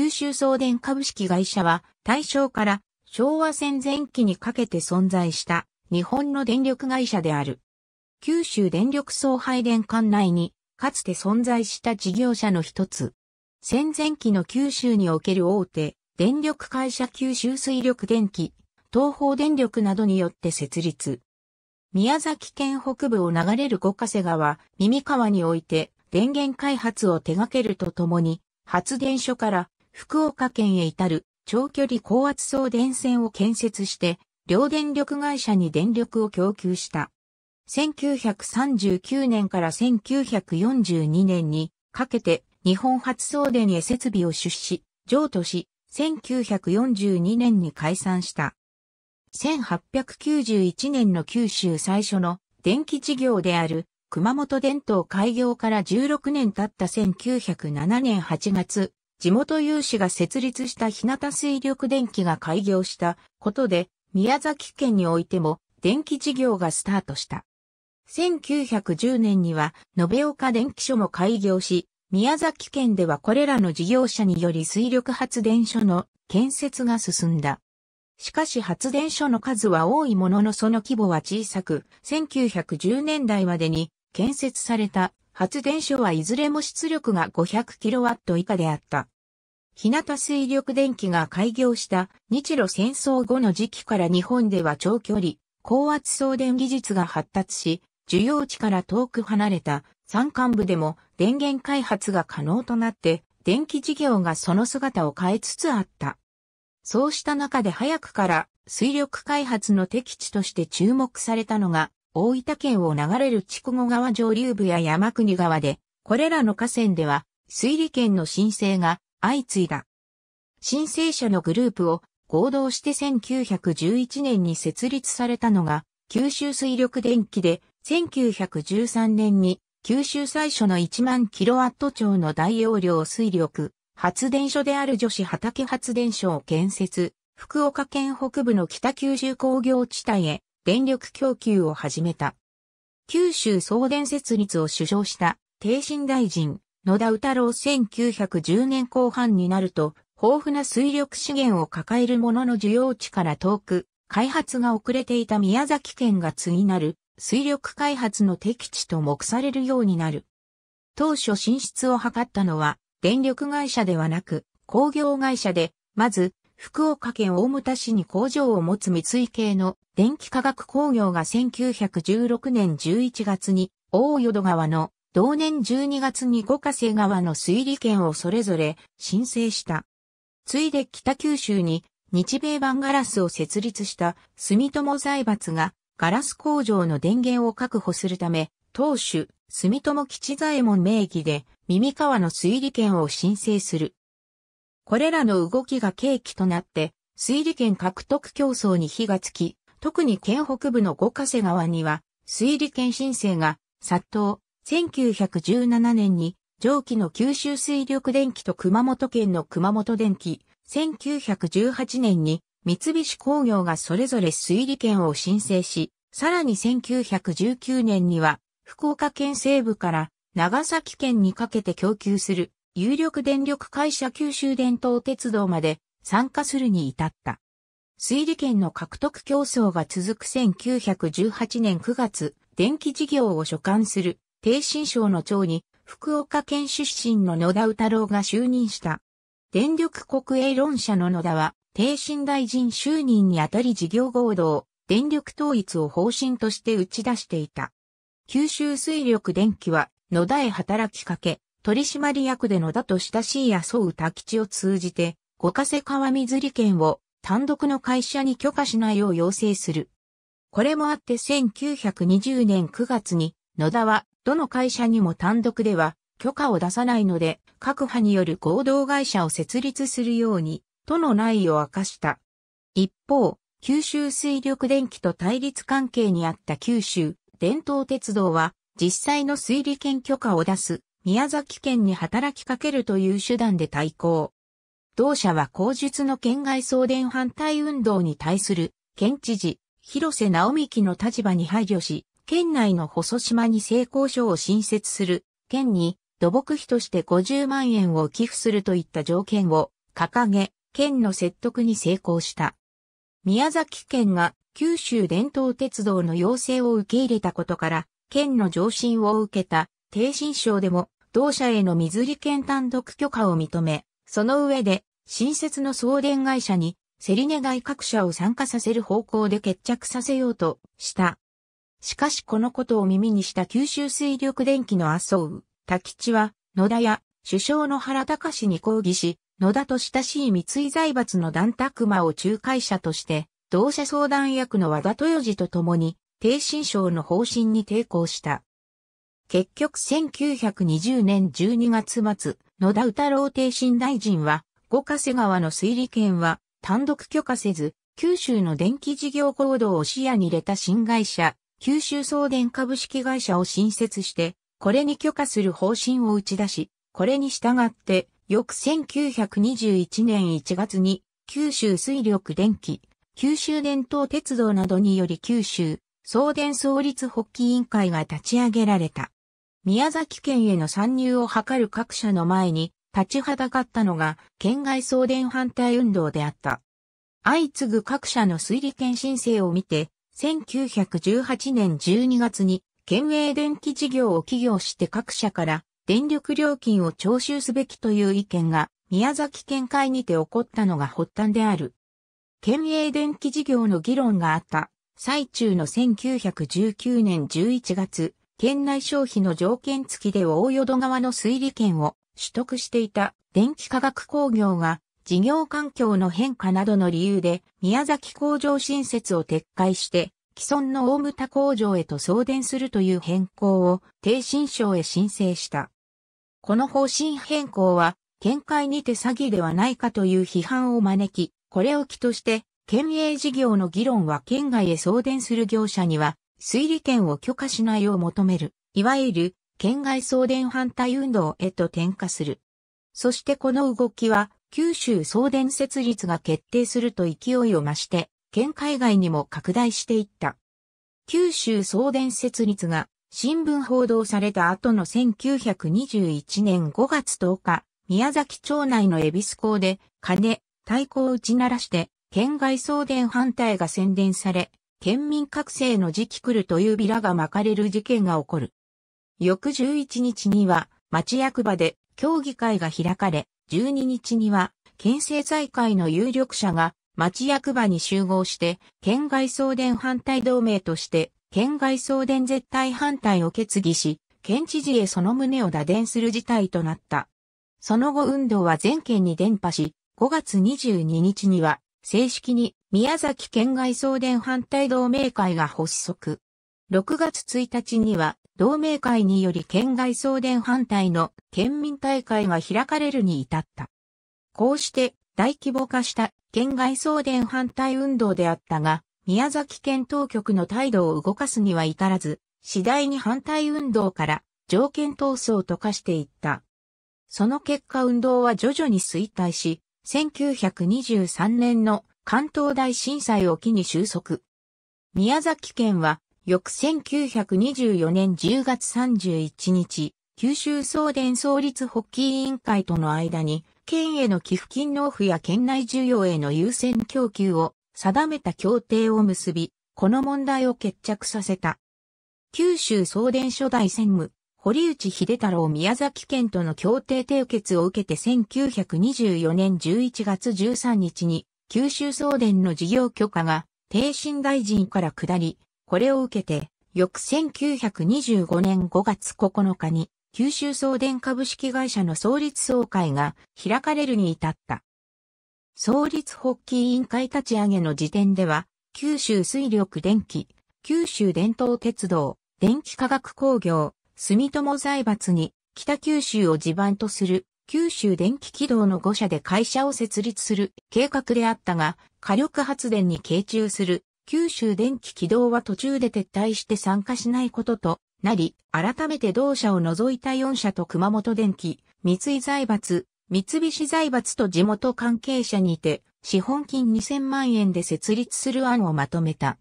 九州送電株式会社は、大正から昭和戦前期にかけて存在した日本の電力会社である。九州電力送配電管内に、かつて存在した事業者の一つ。戦前期の九州における大手、電力会社九州水力電気、東方電力などによって設立。宮崎県北部を流れる五ヶ瀬川、耳川において電源開発を手掛けるとともに、発電所から福岡県へ至る長距離高圧送電線を建設して、両電力会社に電力を供給した。1939年から1942年にかけて日本発送電へ設備を出資、譲渡し、1942年に解散した。1891年の九州最初の電気事業である熊本電灯開業から16年経った1907年8月、地元有志が設立した日向水力電気が開業したことで、宮崎県においても電気事業がスタートした。1910年には、延岡電気所も開業し、宮崎県ではこれらの事業者により水力発電所の建設が進んだ。しかし発電所の数は多いもののその規模は小さく、1910年代までに建設された発電所はいずれも出力が 500kW 以下であった。日向水力電気が開業した日露戦争後の時期から日本では長距離、高圧送電技術が発達し、需要地から遠く離れた山間部でも電源開発が可能となって、電気事業がその姿を変えつつあった。そうした中で早くから水力開発の適地として注目されたのが大分県を流れる筑後川上流部や山国川で、これらの河川では、水利権の申請が相次いだ。申請者のグループを合同して1911年に設立されたのが、九州水力電気で、1913年に九州最初の1万キロワット超の大容量水力発電所である女子畑発電所を建設、福岡県北部の北九州工業地帯へ電力供給を始めた。九州送電設立を主張した低神大臣、野田宇太郎1910年後半になると、豊富な水力資源を抱えるものの需要地から遠く、開発が遅れていた宮崎県が次なる水力開発の敵地と目されるようになる。当初進出を図ったのは電力会社ではなく工業会社で、まず福岡県大牟田市に工場を持つ三井系の電気化学工業が1916年11月に大淀川の同年12月に五ヶ瀬川の水利権をそれぞれ申請した。ついで北九州に日米版ガラスを設立した住友財閥がガラス工場の電源を確保するため、当主、住友吉左衛門名義で、耳川の水利権を申請する。これらの動きが契機となって、水利権獲得競争に火がつき、特に県北部の五ヶ瀬川には、水利権申請が殺到。1917年に、上記の九州水力電気と熊本県の熊本電気、1918年に三菱工業がそれぞれ水利権を申請し、さらに1919年には福岡県西部から長崎県にかけて供給する有力電力会社九州電灯鉄道まで参加するに至った。水利権の獲得競争が続く1918年9月、電気事業を所管する、低新省の長に、福岡県出身の野田宇太郎が就任した。電力国営論社の野田は、低新大臣就任にあたり事業合同、電力統一を方針として打ち出していた。九州水力電気は、野田へ働きかけ、取締役で野田と親しい麻生多吉を通じて、五ヶ瀬川水利県を単独の会社に許可しないよう要請する。これもあって1920年9月に、野田はどの会社にも単独では許可を出さないので、各派による合同会社を設立するように、との内容を明かした。一方、九州水力電気と対立関係にあった九州伝統鉄道は、実際の水利権許可を出す宮崎県に働きかけるという手段で対抗。同社は口述の県外送電反対運動に対する県知事、広瀬直幹の立場に配慮し、県内の細島に成功所を新設する、県に土木費として50万円を寄付するといった条件を掲げ、県の説得に成功した。宮崎県が九州伝統鉄道の要請を受け入れたことから、県の上申を受けた低新省でも、同社への水利権単独許可を認め、その上で、新設の送電会社に、セリネ外各社を参加させる方向で決着させようとした。しかしこのことを耳にした九州水力電気の麻生、滝吉は、野田や首相の原隆氏に抗議し、野田と親しい三井財閥の団拓馬を仲介者として、同社相談役の和田豊二と共に、低新省の方針に抵抗した。結局1920年12月末、野田太郎帝新大臣は、五ヶ瀬川の水利権は単独許可せず、九州の電気事業行動を視野に入れた新会社、九州送電株式会社を新設して、これに許可する方針を打ち出し、これに従って、翌1921年1月に、九州水力電気、九州電灯鉄道などにより九州、送電創立発起委員会が立ち上げられた。宮崎県への参入を図る各社の前に立ちはだかったのが県外送電反対運動であった。相次ぐ各社の推理権申請を見て、1918年12月に県営電気事業を起業して各社から電力料金を徴収すべきという意見が宮崎県会にて起こったのが発端である。県営電気事業の議論があった最中の1919年11月、県内消費の条件付きで大淀川の水利権を取得していた電気化学工業が事業環境の変化などの理由で宮崎工場新設を撤回して既存の大牟田工場へと送電するという変更を低新省へ申請した。この方針変更は県会にて詐欺ではないかという批判を招き、これを機として県営事業の議論は県外へ送電する業者には推理権を許可しないを求める、いわゆる、県外送電反対運動へと転化する。そしてこの動きは、九州送電設立が決定すると勢いを増して、県海外にも拡大していった。九州送電設立が新聞報道された後の1921年5月10日、宮崎町内の恵比寿港で金、太鼓を打ち鳴らして、県外送電反対が宣伝され、県民覚醒の時期来るというビラが巻かれる事件が起こる。翌11日には町役場で協議会が開かれ、12日には県政財界の有力者が町役場に集合して、県外送電反対同盟として県外送電絶対反対を決議し、県知事へその旨を打電する事態となった。その後運動は全県に伝播し、5月22日には正式に宮崎県外送電反対同盟会が発足。6月1日には同盟会により県外送電反対の県民大会が開かれるに至った。こうして大規模化した県外送電反対運動であったが、宮崎県当局の態度を動かすには至らず、次第に反対運動から条件闘争と化していった。その結果運動は徐々に衰退し、1923年の関東大震災を機に収束。宮崎県は、翌1924年10月31日、九州送電創立発起委員会との間に、県への寄付金納付や県内需要への優先供給を定めた協定を結び、この問題を決着させた。九州送電初代専務、堀内秀太郎宮崎県との協定締結を受けて1924年11月13日に九州送電の事業許可が低信大臣から下り、これを受けて翌1925年5月9日に九州送電株式会社の創立総会が開かれるに至った。創立発起委員会立ち上げの時点では、九州水力電気、九州伝統鉄道、電気化学工業、住友財閥に北九州を地盤とする九州電気軌道の5社で会社を設立する計画であったが、火力発電に傾注する九州電気軌道は途中で撤退して参加しないこととなり、改めて同社を除いた4社と熊本電気、三井財閥、三菱財閥と地元関係者にて、資本金2000万円で設立する案をまとめた。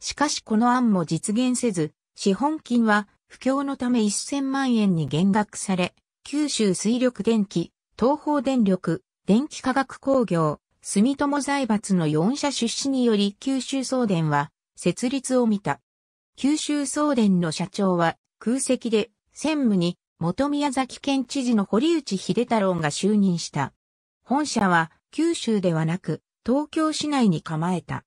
しかしこの案も実現せず、資本金は不況のため1000万円に減額され、九州水力電気、東方電力、電気化学工業、住友財閥の4社出資により九州送電は設立を見た。九州送電の社長は空席で専務に元宮崎県知事の堀内秀太郎が就任した。本社は九州ではなく東京市内に構えた。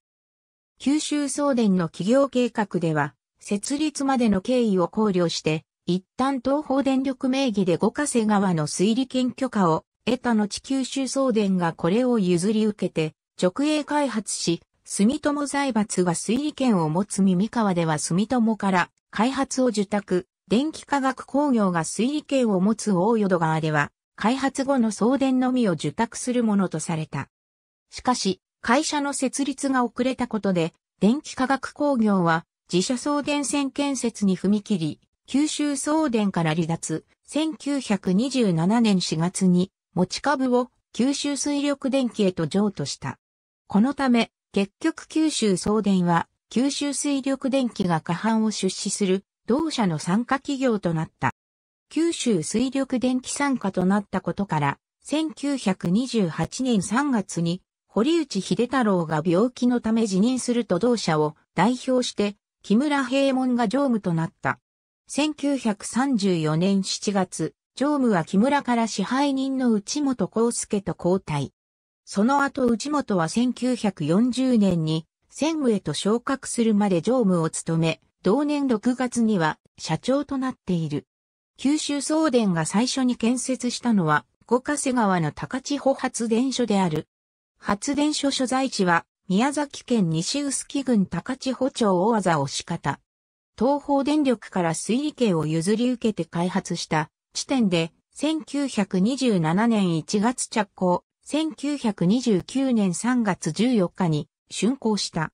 九州送電の企業計画では設立までの経緯を考慮して、一旦東方電力名義で五ヶ瀬川の水利権許可を得た後九州送電がこれを譲り受けて、直営開発し、住友財閥が水利権を持つ耳川では住友から開発を受託、電気化学工業が水利権を持つ大淀川では、開発後の送電のみを受託するものとされた。しかし、会社の設立が遅れたことで、電気化学工業は自社送電線建設に踏み切り、九州送電から離脱、1927年4月に持ち株を九州水力電気へと譲渡した。このため、結局九州送電は九州水力電気が過半を出資する同社の参加企業となった。九州水力電気参加となったことから、1928年3月に堀内秀太郎が病気のため辞任すると同社を代表して木村平門が常務となった。1934年7月、常務は木村から支配人の内本康介と交代。その後内本は1940年に専務へと昇格するまで常務を務め、同年6月には社長となっている。九州送電が最初に建設したのは、五ヶ瀬川の高千穂発電所である。発電所所在地は宮崎県西臼杵郡高千穂町大技押方。東方電力から水利系を譲り受けて開発した地点で1927年1月着工、1929年3月14日に竣工した。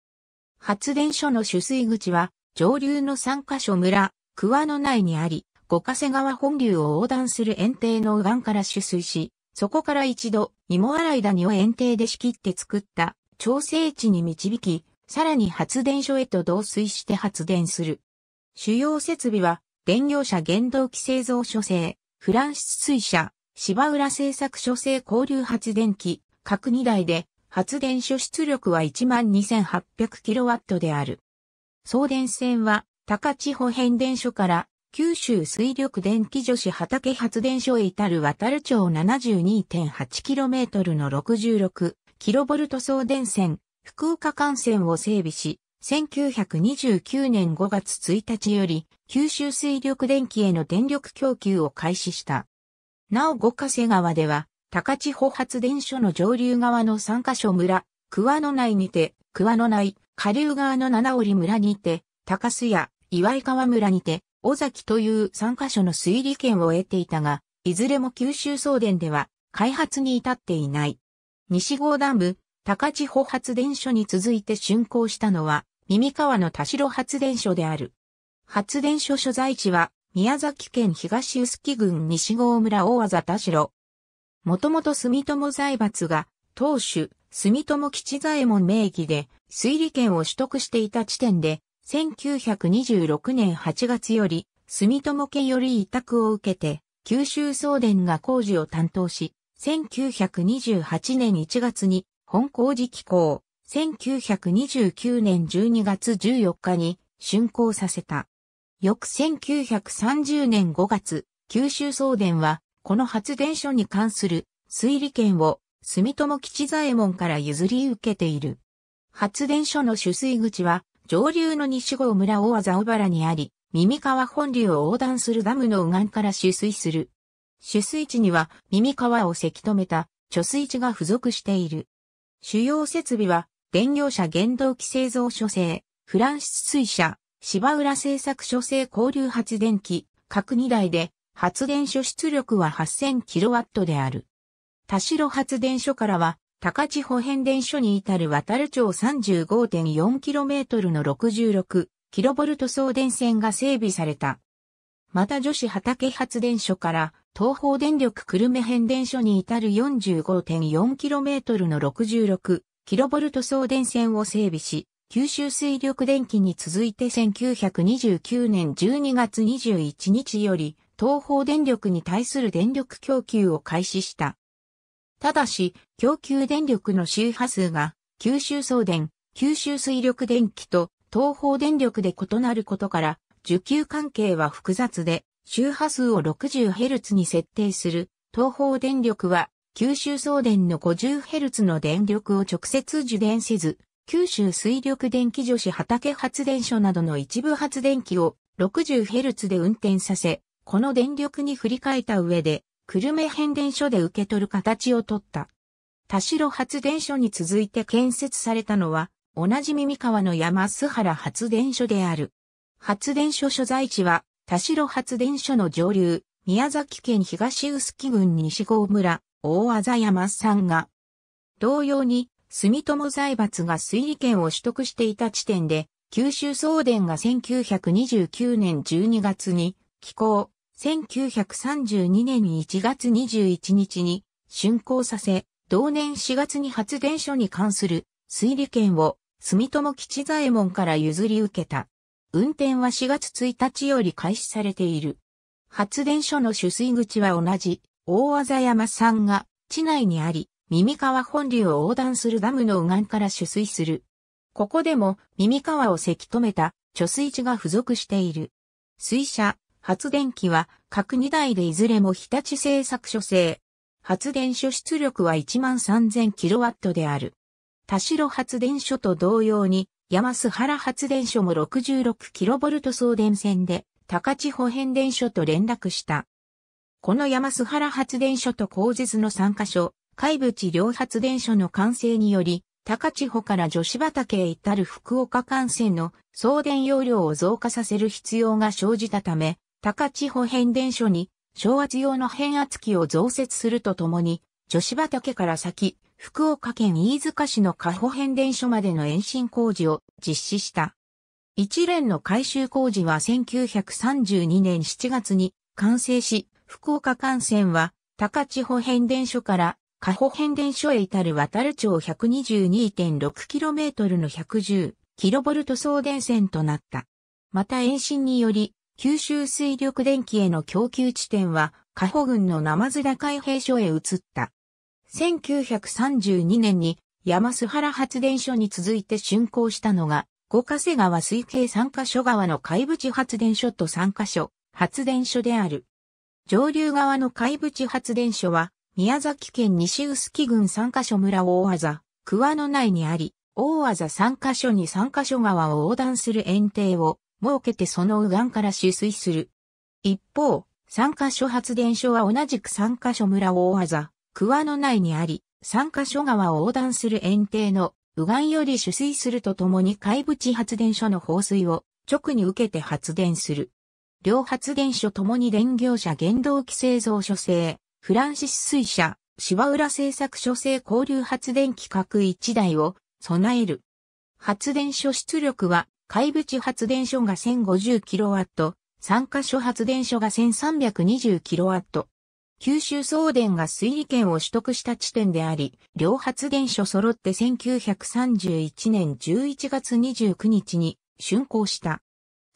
発電所の取水口は上流の3カ所村、桑の内にあり、五ヶ瀬川本流を横断する園庭の右岸から取水し、そこから一度、芋洗谷を園庭で仕切って作った調整値に導き、さらに発電所へと導水して発電する。主要設備は、電業者原動機製造所製、フランス水車、芝浦製作所製交流発電機、各2台で、発電所出力は 12,800kW である。送電線は、高千穂変電所から九州水力電気女子畑発電所へ至る渡る町 72.8km の66キロボルト送電線、福岡幹線を整備し、1929年5月1日より、九州水力電気への電力供給を開始した。なお五ヶ瀬川では、高千穂発電所の上流側の3カ所村、桑野内にて、桑野内、下流側の七折村にて、高須や岩井川村にて、尾崎という3カ所の水利権を得ていたが、いずれも九州送電では開発に至っていない。西郷ダム、高千穂発電所に続いて竣工したのは、耳川の田代発電所である。発電所所在地は、宮崎県東臼杵郡西郷村大技田代。もともと住友財閥が、当主、住友吉左衛門名義で、推理権を取得していた地点で、1926年8月より、住友家より委託を受けて、九州送電が工事を担当し、1928年1月に本工事機構、1929年12月14日に竣工させた。翌1930年5月、九州送電は、この発電所に関する推理権を住友吉左衛門から譲り受けている。発電所の取水口は、上流の西郷村大和小原にあり、耳川本流を横断するダムの右岸から取水する取水池には耳川をせき止めた貯水池が付属している。主要設備は、電業者原動機製造所製、フランス水車、芝浦製作所製交流発電機、各2台で、発電所出力は 8000kW である。田代発電所からは、高千穂変電所に至る渡る町 35.4km の 66kV 送電線が整備された。また女子畑発電所から東方電力久留米変電所に至る 45.4km の 66kV 送電線を整備し、九州水力電気に続いて1929年12月21日より、東方電力に対する電力供給を開始した。ただし、供給電力の周波数が、九州送電、九州水力電気と東方電力で異なることから、需給関係は複雑で、周波数を 60Hz に設定する東方電力は九州送電の 50Hz の電力を直接受電せず、九州水力電気女子畑発電所などの一部発電機を 60Hz で運転させ、この電力に振り替えた上で、久留米変電所で受け取る形をとった。田代発電所に続いて建設されたのは、同じ耳川の山須原発電所である。発電所所在地は田代発電所の上流、宮崎県東臼杵郡西郷村、大あ山山山が、同様に、住友財閥が水利権を取得していた地点で、九州送電が1929年12月に、寄港、1932年1月21日に、竣工させ、同年4月に発電所に関する水利権を住友吉左衛門から譲り受けた。運転は4月1日より開始されている。発電所の取水口は同じ、大技山山が地内にあり、耳川本流を横断するダムの右岸から取水する。ここでも耳川をせき止めた貯水池が付属している。水車、発電機は各2台でいずれも日立製作所製。発電所出力は 13000kW である。田代発電所と同様に山須原発電所も 66kV 送電線で高千穂変電所と連絡した。この山須原発電所と工絶の3カ所、海部地両発電所の完成により、高千穂から女子畑へ至る福岡幹線の送電容量を増加させる必要が生じたため、高千穂変電所に、小圧用の変圧器を増設するとともに、女子畑から先、福岡県飯塚市の加保変電所までの延伸工事を実施した。一連の改修工事は1932年7月に完成し、福岡幹線は高千穂変電所から加保変電所へ至る渡る町 122.6km の 110kV 送電線となった。また延伸により、九州水力電気への供給地点は、加保郡の生津田海兵所へ移った。1932年に山須原発電所に続いて竣工したのが、五ヶ瀬川水系三ヶ所川の海淵発電所と三ヶ所発電所である。上流側の海淵発電所は、宮崎県西臼杵郡三ヶ所村大技、桑野内にあり、大技三ヶ所に三ヶ所川を横断する園庭を設けてその右岸から取水する。一方、三ヶ所発電所は同じく三ヶ所村大技、桑野内にあり、三箇所川を横断する園庭の右岸より取水するとともに海淵発電所の放水を直に受けて発電する。両発電所ともに電業者原動機製造所製、フランシス水車、芝浦製作所製交流発電機各1台を備える。発電所出力は海淵発電所が 1050kW、三箇所発電所が 1320kW、九州送電が水利権を取得した地点であり、両発電所揃って1931年11月29日に竣工した。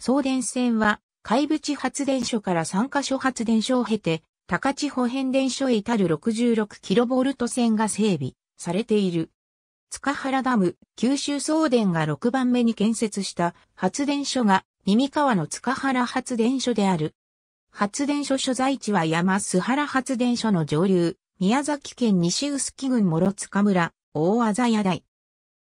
送電線は、海淵発電所から3カ所発電所を経て、高千穂変電所へ至る 66kV 線が整備されている。塚原ダム、九州送電が6番目に建設した発電所が、耳川の塚原発電所である。発電所所在地は山須原発電所の上流、宮崎県西臼杵郡諸塚村、大あ屋台。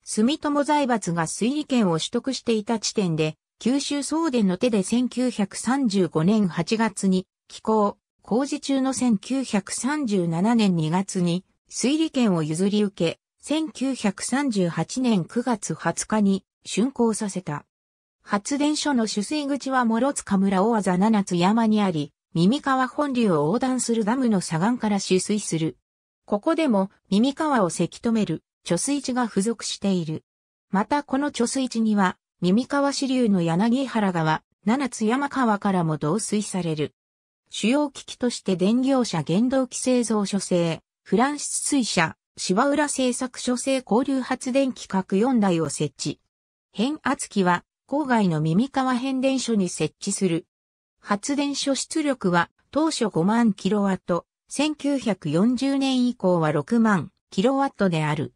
住友財閥が水利権を取得していた地点で、九州送電の手で1935年8月に、機構、工事中の1937年2月に、水利権を譲り受け、1938年9月20日に竣工させた。発電所の取水口は諸塚村大技七津山にあり、耳川本流を横断するダムの左岸から取水する。ここでも耳川をせき止める貯水池が付属している。またこの貯水池には、耳川支流の柳原川、七津山川からも導水される。主要機器として電業者原動機製造所製、フランシス水車、芝浦製作所製交流発電機各4台を設置。変圧器は郊外の耳川変電所に設置する。発電所出力は当初5万キロワット、1940年以降は6万キロワットである。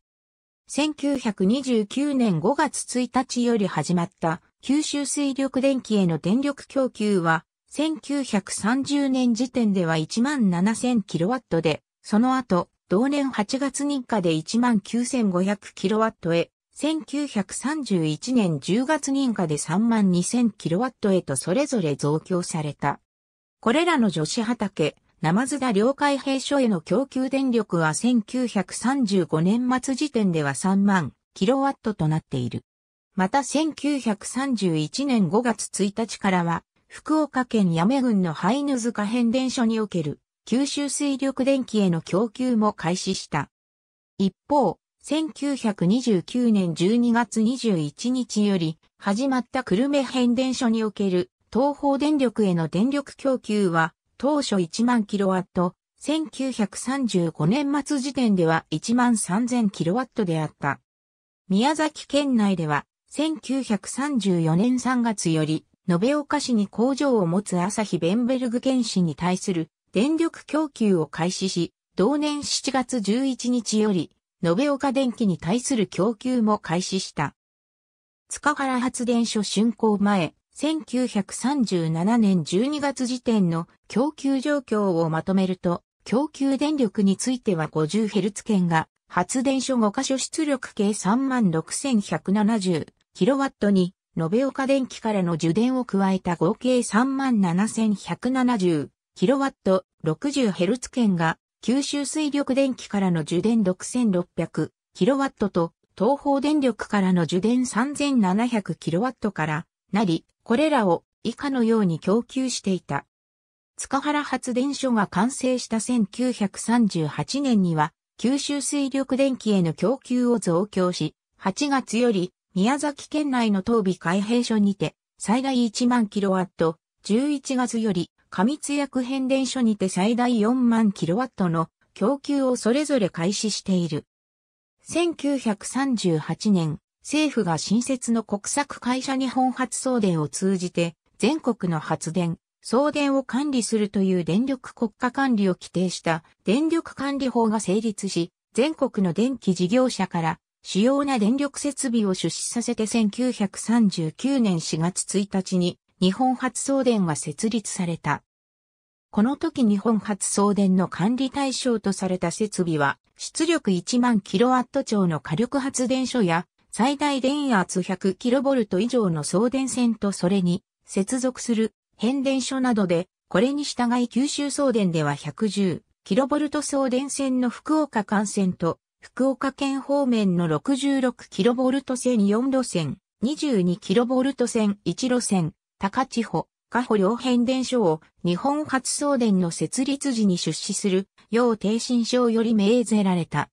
1929年5月1日より始まった九州水力電気への電力供給は1930年時点では1万7000キロワットで、その後、同年8月日課で1万9500キロワットへ1931年10月認可で 32,000kW へとそれぞれ増強された。これらの女子畑、ナマズダ領海兵所への供給電力は1935年末時点では3万 kW となっている。また1931年5月1日からは、福岡県八女郡のハイヌ塚変電所における九州水力電気への供給も開始した。一方、1929年12月21日より始まった久留米変電所における東方電力への電力供給は当初1万キロワット、1935年末時点では1万3000キロワットであった。宮崎県内では1934年3月より延岡市に工場を持つ朝日ベンベルグ県市に対する電力供給を開始し、同年7月11日より延岡電機に対する供給も開始した。塚原発電所竣工前、1937年12月時点の供給状況をまとめると、供給電力については 50Hz 圏が発電所5箇所出力計 36,170kW に延岡電機からの受電を加えた合計 37,170kW、60Hz 圏が九州水力電気からの受電 6600kW と東方電力からの受電 3700kW からなり、これらを以下のように供給していた。塚原発電所が完成した1938年には、九州水力電気への供給を増強し、8月より宮崎県内の東備海閉所にて、最大1万キロワット、11月より過密薬変電所にて最大4万キロワットの供給をそれぞれ開始している。1938年、政府が新設の国策会社日本発送電を通じて、全国の発電、送電を管理するという電力国家管理を規定した電力管理法が成立し、全国の電気事業者から主要な電力設備を出資させて1939年4月1日に日本発送電は設立された。この時日本発送電の管理対象とされた設備は、出力1万キロワット超の火力発電所や、最大電圧1 0 0ルト以上の送電線とそれに接続する変電所などで、これに従い九州送電では1 1 0ルト送電線の福岡幹線と、福岡県方面の6 6ルト線4路線、2 2ルト線1路線、高千穂、加穂両変電所を日本初送電の設立時に出資する、要定新省より命ぜられた。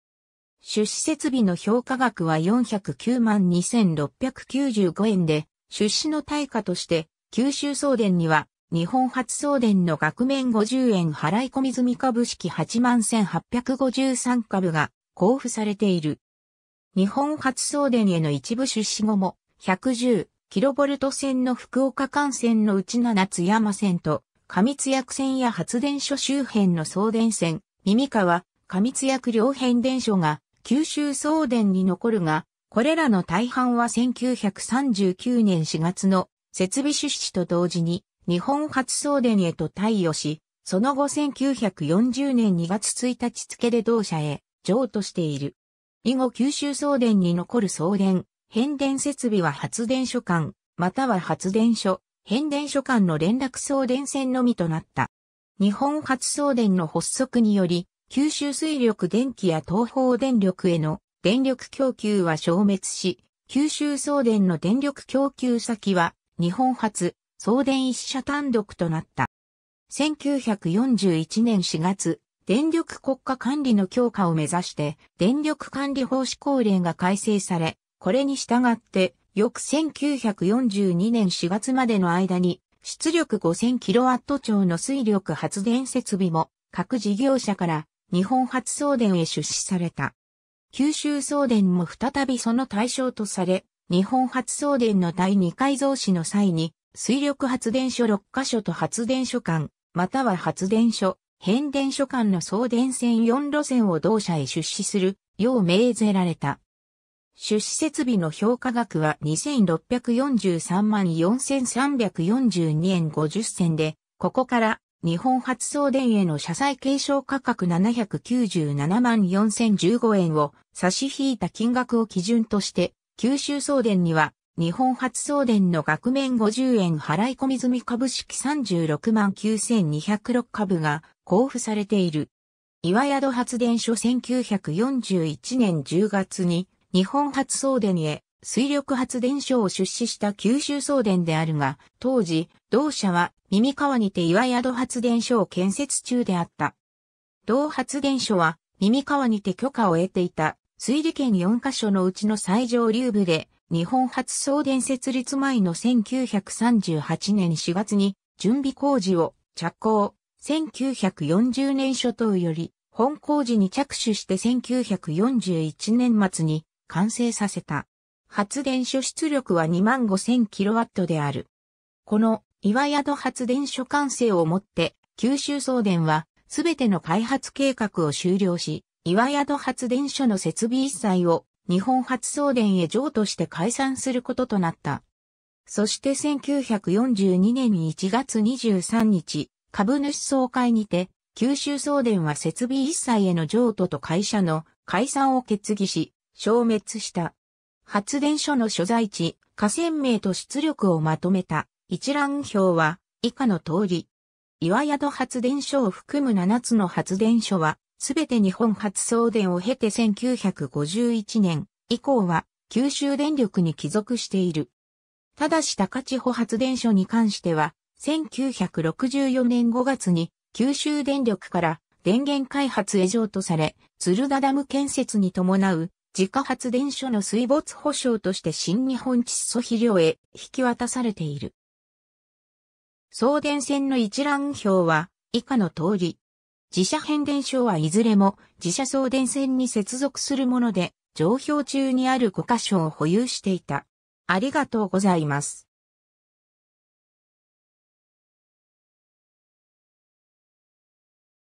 出資設備の評価額は409万2695円で、出資の対価として、九州送電には、日本初送電の額面50円払い込み済み株式8万1853株が交付されている。日本初送電への一部出資後も、110、キロボルト線の福岡幹線のうち七津山線と、加密薬線や発電所周辺の送電線、耳川、加密薬両変電所が、九州送電に残るが、これらの大半は1939年4月の設備出資と同時に日本初送電へと対応し、その後1940年2月1日付で同社へ譲渡している。以後九州送電に残る送電、変電設備は発電所間、または発電所、変電所間の連絡送電線のみとなった。日本発送電の発足により、九州水力電気や東方電力への電力供給は消滅し、九州送電の電力供給先は日本発送電一社単独となった。1941年4月、電力国家管理の強化を目指して電力管理法施行令が改正され、これに従って、翌1942年4月までの間に、出力 5000kW 超の水力発電設備も各事業者から日本発送電へ出資された。九州送電も再びその対象とされ、日本発送電の第2回増資の際に、水力発電所6カ所と発電所間、または発電所、変電所間の送電線4路線を同社へ出資するよう命ぜられた。出資設備の評価額は2643万4342円50銭で、ここから日本発送電への社債継承価格797万4015円を差し引いた金額を基準として、九州送電には日本発送電の額面50円払い込み済み株式36万9206株が交付されている。岩宿発電所1941年10月に日本初送電へ水力発電所を出資した九州送電であるが、当時、同社は耳川にて岩宿発電所を建設中であった。同発電所は耳川にて許可を得ていた水利圏4カ所のうちの最上流部で、日本初送電設立前の1938年4月に準備工事を着工。1940年初頭より本工事に着手して1941年末に完成させた。発電所出力は 25,000kW である。この岩宿発電所完成をもって九州送電はすべての開発計画を終了し、岩宿発電所の設備一切を日本発送電へ譲渡して解散することとなった。そして1942年1月23日、株主総会にて、九州送電は設備一切への譲渡と会社の解散を決議し、消滅した。発電所の所在地、河川名と出力をまとめた一覧表は以下の通り。岩宿発電所を含む7つの発電所は、すべて日本発送電を経て1951年以降は九州電力に帰属している。ただし高千穂発電所に関しては、1964年5月に九州電力から電源開発へ譲とされ、鶴田ダム建設に伴う自家発電所の水没保障として新日本窒素肥料へ引き渡されている。送電線の一覧表は以下の通り。自社変電所はいずれも自社送電線に接続するもので、上表中にある5箇所を保有していた。ありがとうございます。